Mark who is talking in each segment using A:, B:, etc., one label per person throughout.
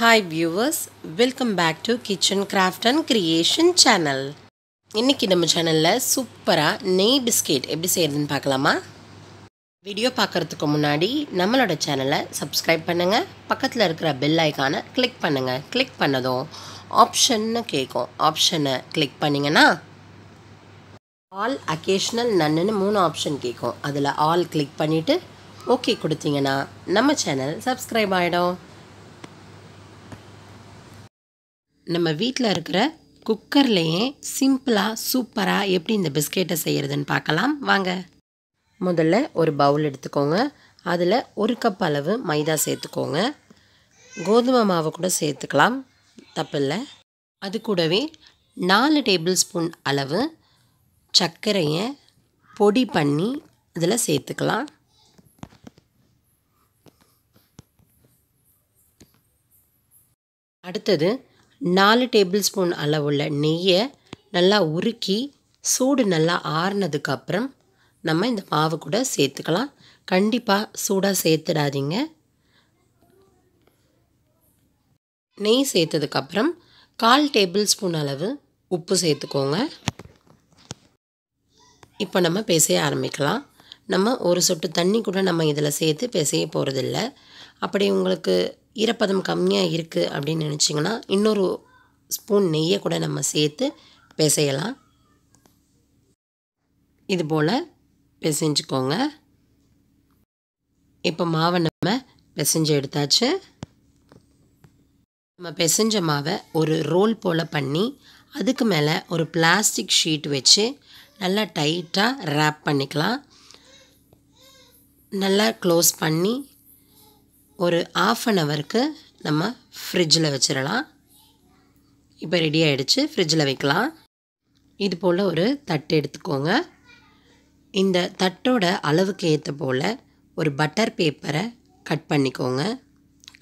A: hi viewers welcome back to kitchen craft and creation channel இன்றைக்கி நம்ம சேனலில் சூப்பராக நெய் பிஸ்கெட் எப்படி செய்கிறதுன்னு பார்க்கலாமா வீடியோ பார்க்குறதுக்கு முன்னாடி நம்மளோட சேனலை சப்ஸ்கிரைப் பண்ணுங்கள் பக்கத்தில் இருக்கிற பெல் ஐக்கானை கிளிக் பண்ணுங்கள் கிளிக் பண்ணதும் ஆப்ஷன்னு கேட்கும் ஆப்ஷனை கிளிக் பண்ணிங்கன்னா ஆல் அக்கேஷ்னல் நன்னுன்னு மூணு ஆப்ஷன் கேட்கும் அதில் ஆல் கிளிக் பண்ணிவிட்டு ஓகே கொடுத்தீங்கன்னா நம்ம சேனல் சப்ஸ்கிரைப் ஆகிடும் நம்ம வீட்டில் இருக்கிற குக்கர்லேயே சிம்பிளாக சூப்பராக எப்படி இந்த பிஸ்கெட்டை செய்கிறதுன்னு பார்க்கலாம் வாங்க முதல்ல ஒரு பவுல் எடுத்துக்கோங்க அதில் ஒரு கப் அளவு மைதா சேர்த்துக்கோங்க கோதுமை மாவு கூட சேர்த்துக்கலாம் தப்பில்லை அது கூடவே நாலு டேபிள் ஸ்பூன் அளவு சர்க்கரையை பொடி பண்ணி இதில் சேர்த்துக்கலாம் அடுத்தது நாலு டேபிள் ஸ்பூன் அளவுள்ள நெய்யை நல்லா உருக்கி சூடு நல்லா ஆறுனதுக்கப்புறம் நம்ம இந்த மாவு கூட சேர்த்துக்கலாம் கண்டிப்பாக சூடாக சேர்த்துடாதீங்க நெய் சேர்த்ததுக்கப்புறம் கால் டேபிள் ஸ்பூன் அளவு உப்பு சேர்த்துக்கோங்க இப்போ நம்ம பேசைய ஆரம்பிக்கலாம் நம்ம ஒரு சொட்டு தண்ணி கூட நம்ம இதில் சேர்த்து பிசைய போகிறதில்ல அப்படி உங்களுக்கு ஈரப்பதம் கம்மியாக இருக்குது அப்படின்னு நினச்சிங்கன்னா இன்னொரு ஸ்பூன் நெய்யை கூட நம்ம சேர்த்து பிசையலாம் இது போல் பிசைஞ்சுக்கோங்க இப்போ மாவை நம்ம பிசைஞ்சு எடுத்தாச்சு நம்ம பிசைஞ்ச மாவை ஒரு ரோல் போல் பண்ணி அதுக்கு மேலே ஒரு பிளாஸ்டிக் ஷீட் வச்சு நல்லா டைட்டாக ரேப் பண்ணிக்கலாம் நல்லா க்ளோஸ் பண்ணி ஒரு ஆஃப் அன் ஹவருக்கு நம்ம ஃப்ரிட்ஜில் வச்சிடலாம் இப்போ ரெடி ஆகிடுச்சு ஃப்ரிட்ஜில் வைக்கலாம் இது போல் ஒரு தட்டு எடுத்துக்கோங்க இந்த தட்டோட அளவுக்கு ஏற்ற போல் ஒரு பட்டர் பேப்பரை கட் பண்ணிக்கோங்க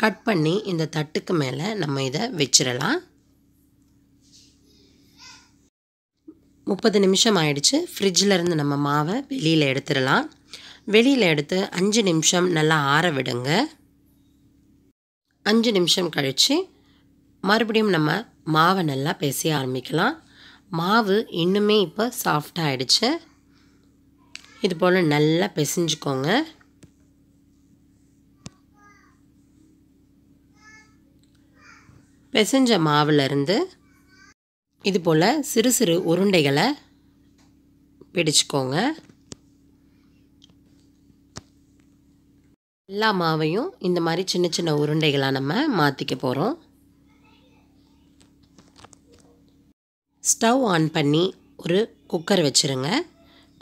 A: கட் பண்ணி இந்த தட்டுக்கு மேலே நம்ம இதை வச்சிடலாம் முப்பது நிமிஷம் ஆயிடுச்சு ஃப்ரிட்ஜிலேருந்து நம்ம மாவை வெளியில் எடுத்துடலாம் வெளியில் எடுத்து அஞ்சு நிமிஷம் நல்லா ஆற விடுங்க அஞ்சு நிமிஷம் கழித்து மறுபடியும் நம்ம மாவை நல்லா பேச ஆரம்பிக்கலாம் மாவு இன்னுமே இப்போ சாஃப்டாகிடுச்சு இது போல் நல்லா பிசைஞ்சுக்கோங்க பிசைஞ்ச மாவிலிருந்து இது போல் சிறு சிறு உருண்டைகளை பிடிச்சிக்கோங்க எல்லா மாவையும் இந்த மாதிரி சின்ன சின்ன உருண்டைகளாக நம்ம மாற்றிக்க போகிறோம் ஸ்டவ் ஆன் பண்ணி ஒரு குக்கர் வச்சுருங்க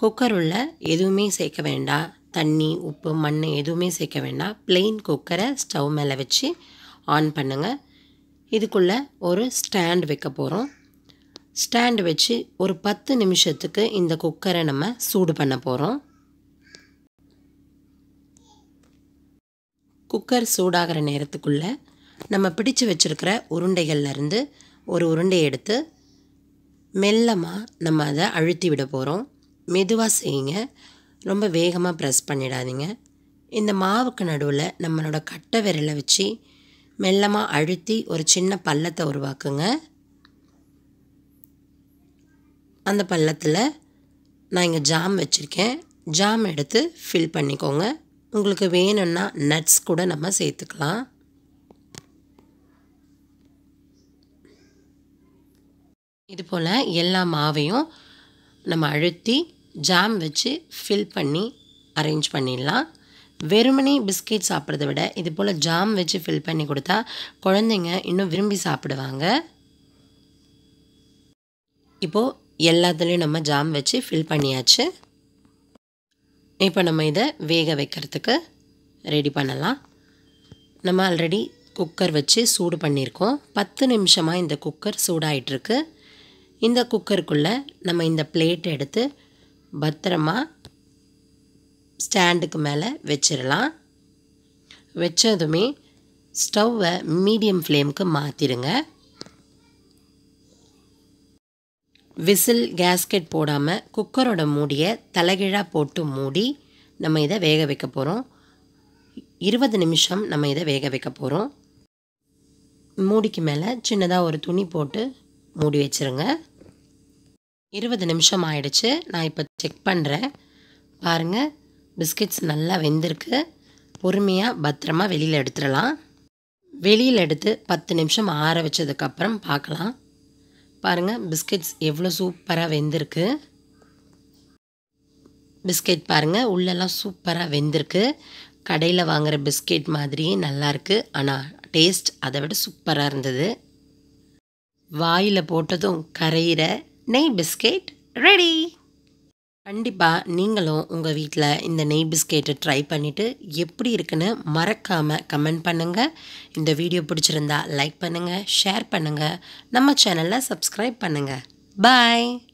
A: குக்கர் உள்ள எதுவுமே சேர்க்க வேண்டாம் தண்ணி உப்பு மண் எதுவுமே சேர்க்க வேண்டாம் பிளெயின் குக்கரை ஸ்டவ் மேலே வச்சு ஆன் பண்ணுங்கள் இதுக்குள்ளே ஒரு ஸ்டாண்ட் வைக்க போகிறோம் ஸ்டாண்ட் வச்சு ஒரு பத்து நிமிஷத்துக்கு இந்த குக்கரை நம்ம சூடு பண்ண போகிறோம் குக்கர் சூடாகிற நேரத்துக்குள்ளே நம்ம பிடிச்சு வச்சுருக்கிற உருண்டைகள்லேருந்து ஒரு உருண்டையை எடுத்து மெல்லமாக நம்ம அதை அழுத்தி விட போகிறோம் மெதுவாக செய்யுங்க ரொம்ப வேகமாக ப்ரெஸ் பண்ணிடாதீங்க இந்த மாவுக்கு நடுவில் நம்மளோட கட்டை விரலை வச்சு மெல்லமாக அழுத்தி ஒரு சின்ன பள்ளத்தை உருவாக்குங்க அந்த பள்ளத்தில் நான் இங்கே ஜாம் வச்சுருக்கேன் ஜாம் எடுத்து ஃபில் பண்ணிக்கோங்க உங்களுக்கு வேணும்னா நட்ஸ் கூட நம்ம சேர்த்துக்கலாம் இது போல் எல்லா மாவையும் நம்ம அழுத்தி ஜாம் வச்சு ஃபில் பண்ணி அரேஞ்ச் பண்ணிடலாம் வெறுமனே பிஸ்கெட் சாப்பிட்றத விட இது போல் ஜாம் வச்சு ஃபில் பண்ணி கொடுத்தா குழந்தைங்க இன்னும் விரும்பி சாப்பிடுவாங்க இப்போது எல்லாத்துலேயும் நம்ம ஜாம் வச்சு ஃபில் பண்ணியாச்சு இப்போ நம்ம இதை வேக வைக்கிறதுக்கு ரெடி பண்ணலாம் நம்ம ஆல்ரெடி குக்கர் வச்சு சூடு பண்ணியிருக்கோம் பத்து நிமிஷமாக இந்த குக்கர் சூடாயிட்ருக்கு இந்த குக்கருக்குள்ளே நம்ம இந்த பிளேட் எடுத்து பத்திரமா ஸ்டாண்டுக்கு மேலே வச்சிடலாம் வச்சதுமே ஸ்டவ்வை மீடியம் ஃப்ளேமுக்கு மாற்றிடுங்க விசில் கேஸ்கெட் போடாமல் குக்கரோட மூடியை தலைகீழாக போட்டு மூடி நம்ம இதை வேக வைக்க போகிறோம் இருபது நிமிஷம் நம்ம இதை வேக வைக்க போகிறோம் மூடிக்கு மேலே சின்னதாக ஒரு துணி போட்டு மூடி வச்சுருங்க இருபது நிமிஷம் ஆயிடுச்சு நான் இப்போ செக் பண்ணுறேன் பாருங்கள் பிஸ்கெட்ஸ் நல்லா வெந்திருக்கு பொறுமையாக பத்திரமா வெளியில் எடுத்துடலாம் வெளியில் எடுத்து பத்து நிமிஷம் ஆற வச்சதுக்கப்புறம் பார்க்கலாம் பாருங்கள் பிஸ்கெட்ஸ் எவ்வளோ சூப்பராக வெந்திருக்கு பிஸ்கெட் பாருங்கள் உள்ளெல்லாம் சூப்பராக வெந்திருக்கு கடையில் வாங்குகிற பிஸ்கெட் மாதிரியே நல்லாயிருக்கு ஆனால் டேஸ்ட் அதை விட சூப்பராக இருந்தது வாயில் போட்டதும் கரையிற நெய் பிஸ்கெட் ரெடி கண்டிப்பாக நீங்களும் உங்கள் வீட்டில் இந்த நெய் பிஸ்கெட்டை ட்ரை பண்ணிவிட்டு எப்படி இருக்குன்னு மறக்காமல் கமெண்ட் பண்ணுங்கள் இந்த வீடியோ பிடிச்சிருந்தா லைக் பண்ணுங்கள் ஷேர் பண்ணுங்கள் நம்ம சேனலை சப்ஸ்கிரைப் பண்ணுங்கள் பாய்